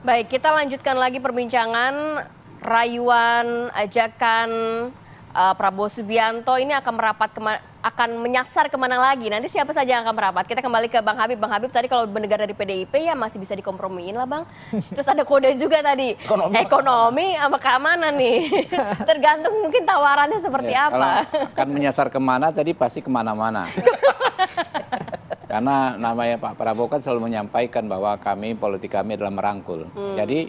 Baik, kita lanjutkan lagi perbincangan rayuan ajakan uh, Prabowo Subianto ini akan merapat kema akan menyasar kemana lagi? Nanti siapa saja yang akan merapat? Kita kembali ke Bang Habib. Bang Habib tadi kalau mendengar dari PDIP ya masih bisa dikompromiin lah Bang. Terus ada kode juga tadi. Ekonomi, Ekonomi sama keamanan nih. Tergantung mungkin tawarannya seperti ya, apa. Akan menyasar kemana tadi pasti kemana-mana. Karena namanya Pak Prabowo kan selalu menyampaikan bahwa kami politik kami adalah merangkul. Hmm. Jadi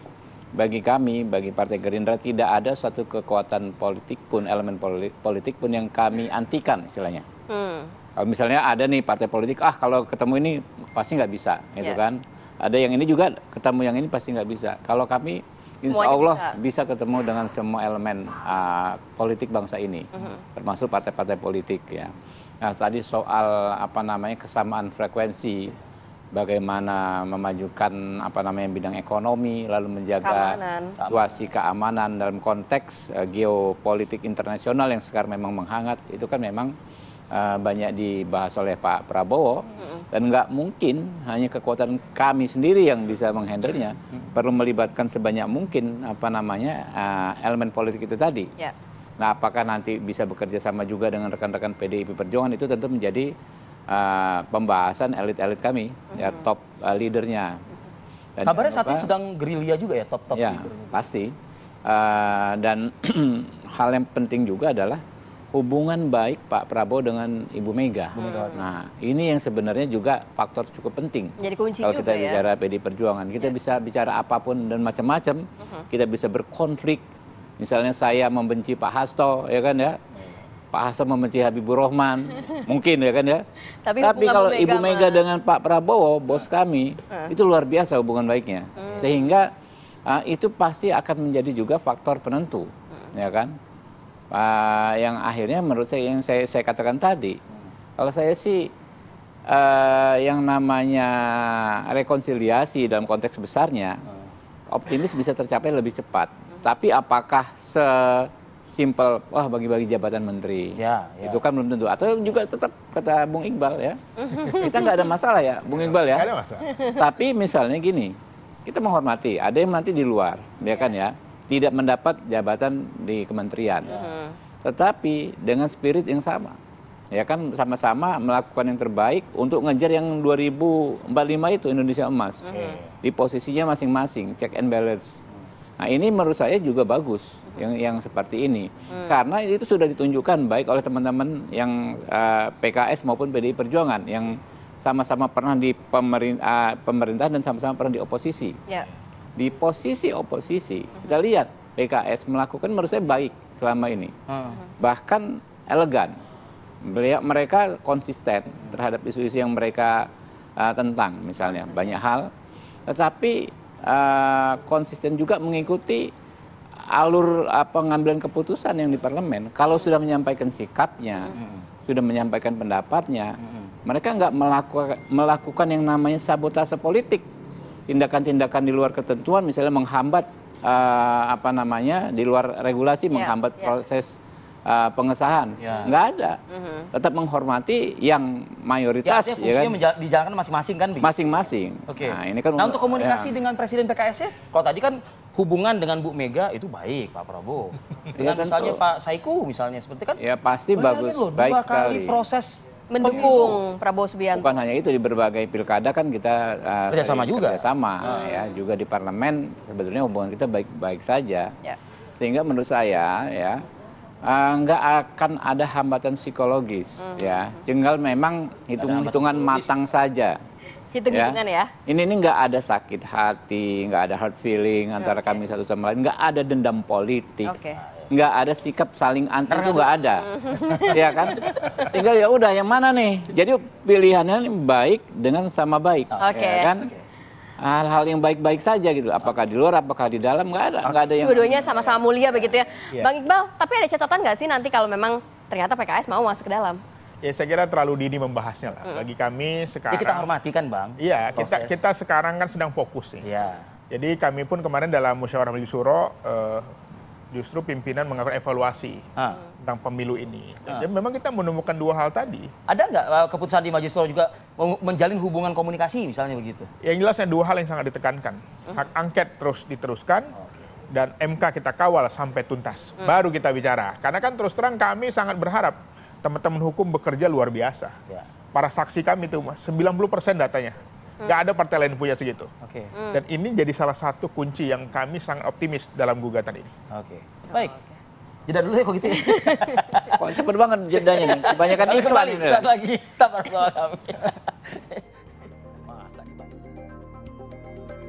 bagi kami, bagi Partai Gerindra tidak ada suatu kekuatan politik pun, elemen politik pun yang kami antikan istilahnya. Hmm. Kalau misalnya ada nih partai politik, ah kalau ketemu ini pasti nggak bisa, gitu yeah. kan. Ada yang ini juga ketemu yang ini pasti nggak bisa. Kalau kami Insya Allah bisa. bisa ketemu dengan semua elemen uh, politik bangsa ini, uh termasuk partai-partai politik ya. Nah, tadi soal apa namanya kesamaan frekuensi, bagaimana memajukan apa namanya bidang ekonomi, lalu menjaga keamanan. situasi keamanan dalam konteks uh, geopolitik internasional yang sekarang memang menghangat, itu kan memang uh, banyak dibahas oleh Pak Prabowo. Dan nggak mungkin hanya kekuatan kami sendiri yang bisa menghandlenya, mm perlu melibatkan sebanyak mungkin apa namanya uh, elemen politik itu tadi. Yeah Nah, apakah nanti bisa bekerja sama juga dengan rekan-rekan PDIP Perjuangan itu tentu menjadi uh, pembahasan elit-elit kami, ya mm-hmm. top uh, leadernya. Dan Kabarnya saat ini sedang gerilya juga ya top-top. Ya, leader. pasti. Uh, dan hal yang penting juga adalah hubungan baik Pak Prabowo dengan Ibu Mega. Hmm. Nah, ini yang sebenarnya juga faktor cukup penting. Jadi kunci Kalau kita juga ya. bicara ya? PD Perjuangan, kita yeah. bisa bicara apapun dan macam-macam. Uh mm-hmm. -huh. Kita bisa berkonflik misalnya saya membenci Pak Hasto ya kan ya Pak Hasto membenci Habibur Rahman, mungkin ya kan ya. Tapi, Tapi kalau Ibu Mega, Ibu dengan Pak Prabowo, bos kami, uh. itu luar biasa hubungan baiknya. Uh. Sehingga uh, itu pasti akan menjadi juga faktor penentu, uh. ya kan? Uh, yang akhirnya menurut saya yang saya, saya katakan tadi, hmm. kalau saya sih uh, yang namanya rekonsiliasi dalam konteks besarnya, optimis bisa tercapai lebih cepat tapi apakah sesimpel wah bagi-bagi jabatan menteri? Ya, ya. Itu kan belum tentu. Atau juga tetap kata Bung Iqbal ya. kita nggak ada masalah ya, Bung Iqbal ya. ada masalah. Tapi misalnya gini, kita menghormati. Ada yang nanti di luar, ya kan ya, tidak mendapat jabatan di kementerian. Ya. Tetapi dengan spirit yang sama ya kan sama-sama melakukan yang terbaik untuk ngejar yang 2045 itu Indonesia emas Okay. Hmm. di posisinya masing-masing check and balance Nah ini menurut saya juga bagus yang yang seperti ini hmm. karena itu sudah ditunjukkan baik oleh teman-teman yang uh, eh, PKS maupun PDI Perjuangan yang sama-sama pernah di pemerintah, eh, pemerintah dan sama-sama pernah di oposisi. Yeah. Di posisi oposisi hmm. kita lihat PKS melakukan menurut saya baik selama ini hmm. bahkan elegan. Mereka konsisten terhadap isu-isu yang mereka uh, tentang misalnya banyak hal, tetapi Eh, konsisten juga mengikuti alur eh, pengambilan keputusan yang di parlemen. Kalau sudah menyampaikan sikapnya, hmm. sudah menyampaikan pendapatnya, hmm. mereka nggak melakukan melakukan yang namanya sabotase politik, tindakan-tindakan di luar ketentuan, misalnya menghambat uh, apa namanya di luar regulasi, yeah, menghambat yeah. proses uh, pengesahan. Ya. Nggak ada. Mm-hmm. Tetap menghormati yang mayoritas. Ya, fungsinya ya kan? dijalankan masing-masing kan? Masing-masing. Oke. Okay. Nah, ini kan. Nah, untuk komunikasi ya. dengan Presiden PKS ya, kalau tadi kan hubungan dengan Bu Mega itu baik Pak Prabowo. Dengan ya, misalnya Pak Saiku misalnya seperti kan? Ya pasti bagus, gitu loh, baik dua sekali. kali proses mendukung Prabowo Subianto. Bukan hanya itu di berbagai pilkada kan kita uh, kerjasama juga. Kerjasama hmm. ya juga di parlemen sebetulnya hubungan kita baik-baik saja. Ya. Sehingga menurut saya ya Eh, nggak uh, akan ada hambatan psikologis hmm. ya tinggal memang hitungan hitungan matang saja hitung-hitungan ya. ya ini ini nggak ada sakit hati nggak ada hard feeling antara okay. kami satu sama lain nggak ada dendam politik okay. nggak ada sikap saling antar itu nggak ada ya kan tinggal ya udah yang mana nih jadi pilihannya baik dengan sama baik okay. ya kan okay hal-hal yang baik-baik saja gitu apakah di luar apakah di dalam nggak ada nggak ada yang dua-duanya sama-sama mulia begitu ya yeah. bang iqbal tapi ada catatan nggak sih nanti kalau memang ternyata PKS mau masuk ke dalam Ya saya kira terlalu dini membahasnya lah. Bagi kami sekarang. Ya, kita hormati kan bang. Iya kita kita sekarang kan sedang fokus nih. Ya. Jadi kami pun kemarin dalam musyawarah majelis suro uh, eh, justru pimpinan mengakui evaluasi ah. tentang pemilu ini. Ah. Dan memang kita menemukan dua hal tadi. Ada nggak eh, keputusan di majelis juga menjalin hubungan komunikasi misalnya begitu? Yang jelasnya dua hal yang sangat ditekankan. Hmm. Hak angket terus diteruskan. Dan MK kita kawal sampai tuntas, hmm. baru kita bicara. Karena kan terus terang kami sangat berharap teman-teman hukum bekerja luar biasa. Ya. Para saksi kami itu 90% datanya Hmm. Nggak ada partai lain punya segitu. Okay. Hmm. Dan ini jadi salah satu kunci yang kami sangat optimis dalam gugatan ini. Oke. Okay. Oh, Baik. Okay. Jeda dulu ya kok gitu ya. Kok cepet banget jedanya nih. Kebanyakan ini Kembali, Satu lagi. Tetap bersama kami.